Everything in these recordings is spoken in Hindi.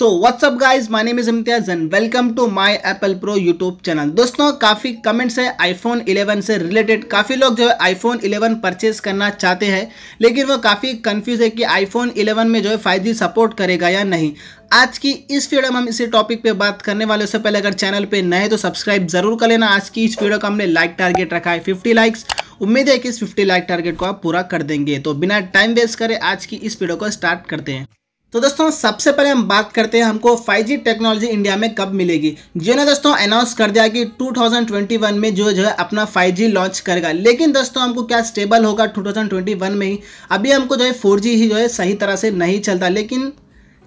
so what's up guys my name is Imtiaz and welcome to my Apple pro YouTube channel दोस्तों काफ़ी कमेंट्स है आईफोन 11 से रिलेटेड काफ़ी लोग जो है आईफोन 11 परचेज करना चाहते हैं लेकिन वो काफ़ी कंफ्यूज है कि आईफोन 11 में जो है फाइव सपोर्ट करेगा या नहीं आज की इस वीडियो में हम इसी टॉपिक पे बात करने वाले उससे पहले अगर चैनल पे नए तो सब्सक्राइब जरूर कर लेना आज की इस वीडियो का हमने लाइक टारगेट रखा है 50 लाइक्स उम्मीद है कि इस 50 लाइक टारगेट को आप पूरा कर देंगे तो बिना टाइम वेस्ट करें आज की इस वीडियो को स्टार्ट करते हैं तो दोस्तों सबसे पहले हम बात करते हैं हमको 5G टेक्नोलॉजी इंडिया में कब मिलेगी जियो ने दोस्तों अनाउंस कर दिया कि 2021 में जो जो है अपना 5G लॉन्च करेगा लेकिन दोस्तों हमको क्या स्टेबल होगा 2021 में ही अभी हमको जो है 4G ही जो है सही तरह से नहीं चलता लेकिन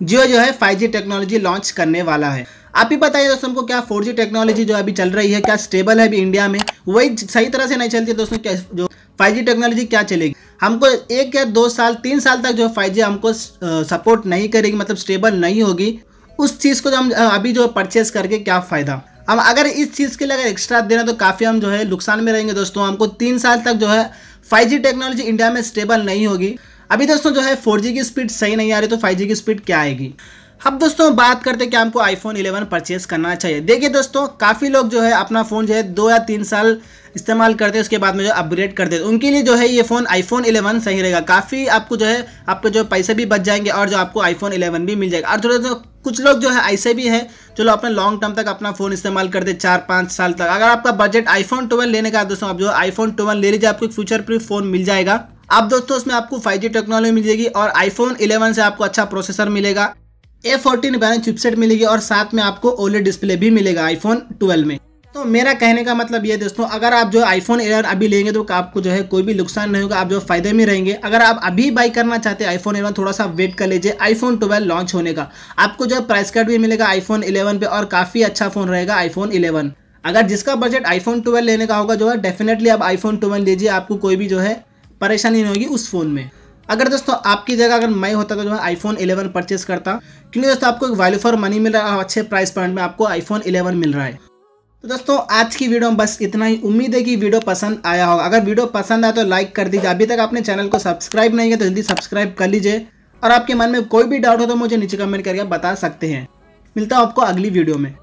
जियो जो है 5G टेक्नोलॉजी लॉन्च करने वाला है आप ही बताइए दोस्तों हमको क्या 4G टेक्नोलॉजी जो अभी चल रही है क्या स्टेबल है अभी इंडिया में वही सही तरह से नहीं चलती दोस्तों क्या जो फाइव टेक्नोलॉजी क्या चलेगी हमको एक या दो साल तीन साल तक जो फाइव हमको सपोर्ट नहीं करेगी मतलब स्टेबल नहीं होगी उस चीज़ को जो हम अभी जो परचेस करके क्या फ़ायदा हम अगर इस चीज़ के लिए अगर एक्स्ट्रा देना तो काफ़ी हम जो है नुकसान में रहेंगे दोस्तों हमको तीन साल तक जो है फाइव टेक्नोलॉजी इंडिया में स्टेबल नहीं होगी अभी दोस्तों जो है फोर की स्पीड सही नहीं आ रही तो फाइव की स्पीड क्या आएगी अब दोस्तों बात करते हैं कि हमको आईफोन 11 परचेज करना चाहिए देखिए दोस्तों काफ़ी लोग जो है अपना फ़ोन जो है दो या तीन साल इस्तेमाल करते हैं उसके बाद में जो अपग्रेड करते हैं उनके लिए जो है ये फ़ोन आईफोन 11 सही रहेगा काफ़ी आपको जो है आपके जो पैसे भी बच जाएंगे और जो आपको आईफोन 11 भी मिल जाएगा और थोड़ा जो कुछ लोग जो है ऐसे भी हैं जो लोग अपने लॉन्ग टर्म तक अपना फ़ोन इस्तेमाल करते चार पाँच साल तक अगर आपका बजट आईफोन ट्वेल्व लेने का दोस्तों आप जो आईफोन ट्वेल्व ले लीजिए आपको एक फ्यूचर प्रूफ फ़ोन मिल जाएगा अब दोस्तों उसमें आपको 5G टेक्नोलॉजी मिल जाएगी और आईफोन 11 से आपको अच्छा प्रोसेसर मिलेगा ए फोर्टीन बैरन चिपसेट मिलेगी और साथ में आपको ओले डिस्प्ले भी मिलेगा आईफोन 12 में तो मेरा कहने का मतलब ये दोस्तों अगर आप जो आईफोन एयर अभी लेंगे तो आपको जो है कोई भी नुकसान नहीं होगा आप जो फायदे में रहेंगे अगर आप अभी बाई करना चाहते हैं आईफोन एलेवन थोड़ा सा वेट कर लीजिए आईफोन ट्वेल्व लॉन्च होने का आपको जो है प्राइस कट भी मिलेगा आईफोन इलेवन पे और काफ़ी अच्छा फ़ोन रहेगा आईफोन इलेवन अगर जिसका बजट आईफोन ट्वेल्व लेने का होगा जो है डेफिनेटली आप आईफोन ट्वेल्व लीजिए आपको कोई भी जो है परेशानी नहीं होगी उस फ़ोन में अगर दोस्तों आपकी जगह अगर मैं होता तो जो है आईफोन 11 परचेस करता क्योंकि दोस्तों आपको एक वैल्यू फॉर मनी मिल रहा है अच्छे प्राइस पॉइंट में आपको आईफोन 11 मिल रहा है तो दोस्तों आज की वीडियो में बस इतना ही उम्मीद है कि वीडियो पसंद आया होगा अगर वीडियो पसंद आया तो लाइक कर दीजिए अभी तक आपने चैनल को सब्सक्राइब नहीं किया तो जल्दी सब्सक्राइब कर लीजिए और आपके मन में कोई भी डाउट हो तो मुझे नीचे कमेंट करके बता सकते हैं मिलता हूँ आपको अगली वीडियो में